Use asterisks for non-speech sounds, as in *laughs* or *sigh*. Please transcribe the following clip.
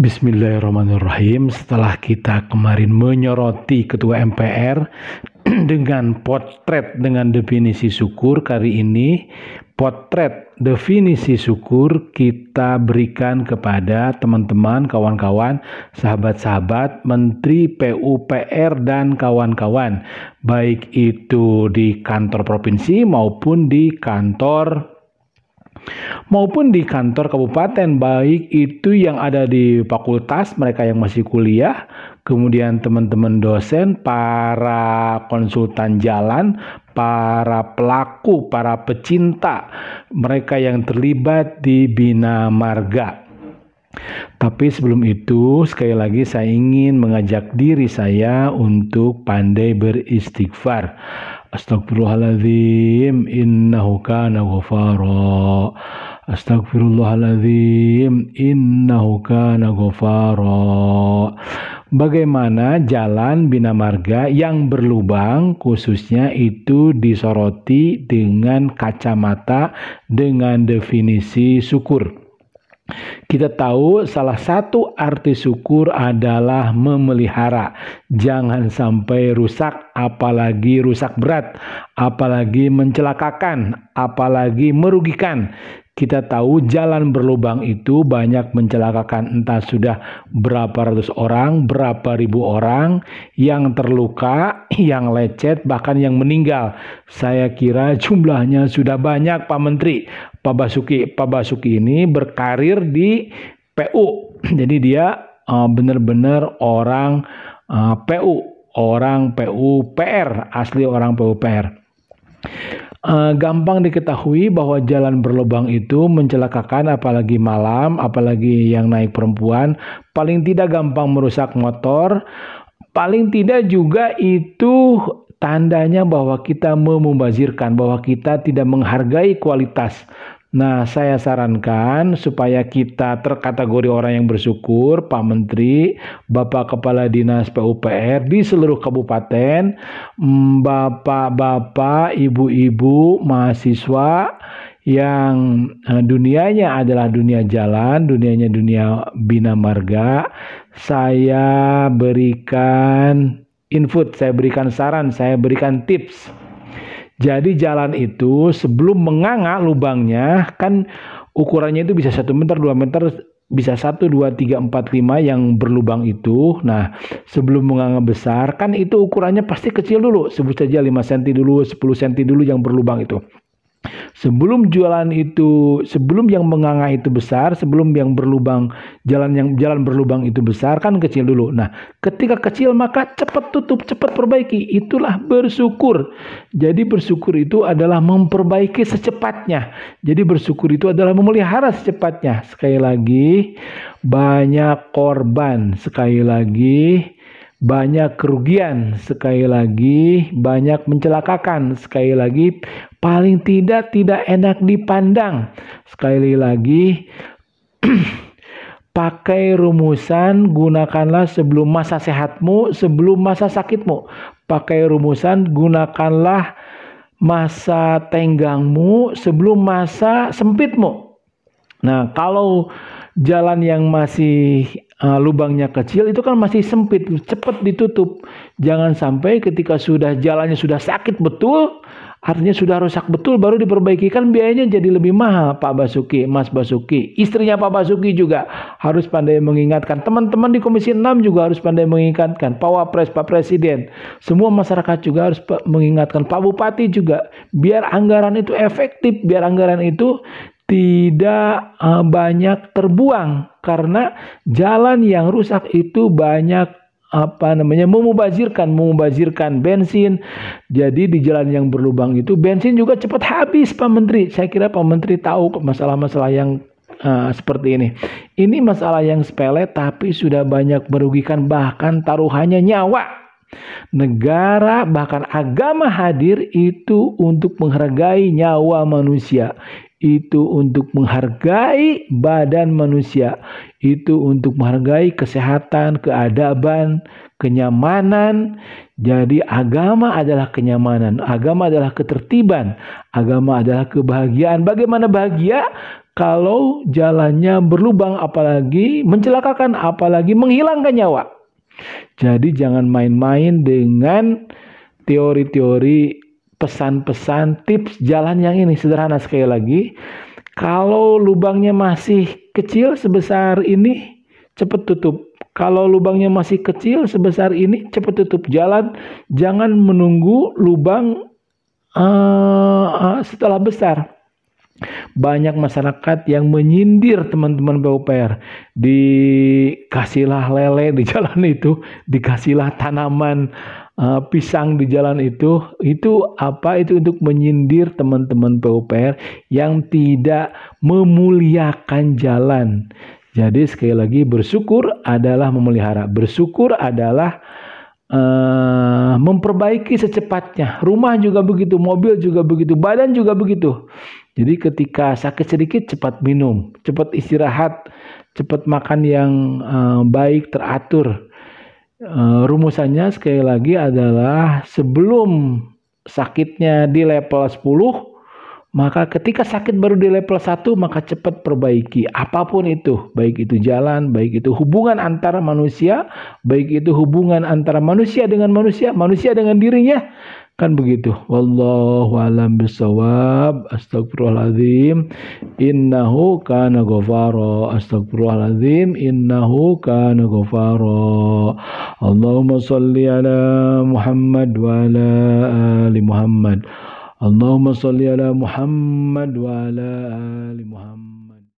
Bismillahirrahmanirrahim. Setelah kita kemarin menyoroti ketua MPR *clears throat* dengan potret dengan definisi syukur, kali ini potret definisi syukur kita berikan kepada teman-teman, kawan-kawan, sahabat-sahabat, menteri PUPR dan kawan-kawan, baik itu di kantor provinsi maupun di kantor maupun di kantor kabupaten baik itu yang ada di fakultas mereka yang masih kuliah kemudian teman-teman dosen para konsultan jalan para pelaku para pecinta mereka yang terlibat di bina marga tapi sebelum itu, sekali lagi saya ingin mengajak diri saya untuk pandai beristighfar. Astagfirullahaladzim, innahu kana ghafara. Astagfirullahaladzim, innahu kana ghafara. Bagaimana jalan bina marga yang berlubang khususnya itu disoroti dengan kacamata dengan definisi syukur. Kita tahu salah satu arti syukur adalah memelihara. Jangan sampai rusak, apalagi rusak berat, apalagi mencelakakan, apalagi merugikan. Kita tahu jalan berlubang itu banyak mencelakakan entah sudah berapa ratus orang, berapa ribu orang yang terluka, yang lecet, bahkan yang meninggal. Saya kira jumlahnya sudah banyak Pak Menteri. Pak Basuki Pak Basuki ini berkarir di PU. Jadi dia uh, benar-benar orang uh, eh, PU, orang PUPR, asli orang PUPR. Uh, eh, gampang diketahui bahwa jalan berlubang itu mencelakakan apalagi malam, apalagi yang naik perempuan, paling tidak gampang merusak motor, paling tidak juga itu tandanya bahwa kita memubazirkan, bahwa kita tidak menghargai kualitas. Nah, saya sarankan supaya kita terkategori orang yang bersyukur, Pak Menteri, Bapak Kepala Dinas PUPR di seluruh kabupaten, mm, Bapak-bapak, Ibu-ibu, mahasiswa yang eh, dunianya adalah dunia jalan, dunianya dunia bina marga, saya berikan input, saya berikan saran, saya berikan tips. Jadi jalan itu sebelum menganga lubangnya kan ukurannya itu bisa 1 meter, 2 meter, bisa 1, 2, 3, 4, 5 yang berlubang itu. Nah, sebelum menganga besar, kan itu ukurannya pasti kecil dulu. Sebut saja 5 cm dulu, 10 cm dulu yang berlubang itu sebelum jualan itu sebelum yang menganga itu besar sebelum yang berlubang jalan yang jalan berlubang itu besar kan kecil dulu nah ketika kecil maka cepat tutup cepat perbaiki itulah bersyukur jadi bersyukur itu adalah memperbaiki secepatnya jadi bersyukur itu adalah memelihara secepatnya sekali lagi banyak korban sekali lagi banyak kerugian sekali lagi, banyak mencelakakan sekali lagi, paling tidak tidak enak dipandang sekali lagi. *clears throat* pakai rumusan gunakanlah sebelum masa sehatmu, sebelum masa sakitmu. Pakai rumusan gunakanlah masa tenggangmu sebelum masa sempitmu. Nah, kalau jalan yang masih uh, lubangnya kecil itu kan masih sempit, cepat ditutup. Jangan sampai ketika sudah jalannya sudah sakit betul, artinya sudah rusak betul baru diperbaiki kan biayanya jadi lebih mahal Pak Basuki, Mas Basuki. Istrinya Pak Basuki juga harus pandai mengingatkan. Teman-teman di Komisi 6 juga harus pandai mengingatkan. Pak Wapres, Pak Presiden, semua masyarakat juga harus mengingatkan. Pak Bupati juga biar anggaran itu efektif, biar anggaran itu tidak eh, banyak terbuang karena jalan yang rusak itu banyak apa namanya memubazirkan memubazirkan bensin jadi di jalan yang berlubang itu bensin juga cepat habis Pak Menteri saya kira Pak Menteri tahu masalah-masalah yang uh, seperti ini ini masalah yang sepele tapi sudah banyak merugikan bahkan taruhannya nyawa negara bahkan agama hadir itu untuk menghargai nyawa manusia itu untuk menghargai badan manusia, itu untuk menghargai kesehatan, keadaban, kenyamanan. Jadi agama adalah kenyamanan, agama adalah ketertiban, agama adalah kebahagiaan. Bagaimana bahagia? Kalau jalannya berlubang apalagi mencelakakan apalagi menghilangkan nyawa. Jadi jangan main-main dengan teori-teori pesan-pesan, tips jalan yang ini sederhana sekali lagi. Kalau lubangnya masih kecil sebesar ini, cepat tutup. Kalau lubangnya masih kecil sebesar ini, cepat tutup jalan. Jangan menunggu lubang uh, setelah besar. Banyak masyarakat yang menyindir teman-teman PUPR. Dikasihlah lele di *laughs* jalan itu, dikasihlah tanaman uh, pisang di jalan itu itu apa itu untuk menyindir teman-teman PUPR yang tidak memuliakan jalan. Jadi sekali lagi bersyukur adalah memelihara, bersyukur adalah uh, memperbaiki secepatnya. Rumah juga begitu, mobil juga begitu, badan juga begitu. Jadi ketika sakit sedikit cepat minum, cepat istirahat, cepat makan yang uh, baik teratur Eh, rumusannya sekali lagi adalah sebelum sakitnya di level 10, maka ketika sakit baru di level 1, maka cepat perbaiki apapun itu, baik itu jalan, baik itu hubungan antara manusia, baik itu hubungan antara manusia dengan manusia, manusia dengan dirinya, kan begitu wallahu alam bisawab astagfirullahaladzim innahu kana ghafara astagfirullahaladzim innahu kana ghafara اللهم صل على محمد وعلى آل محمد اللهم صل على محمد وعلى آل محمد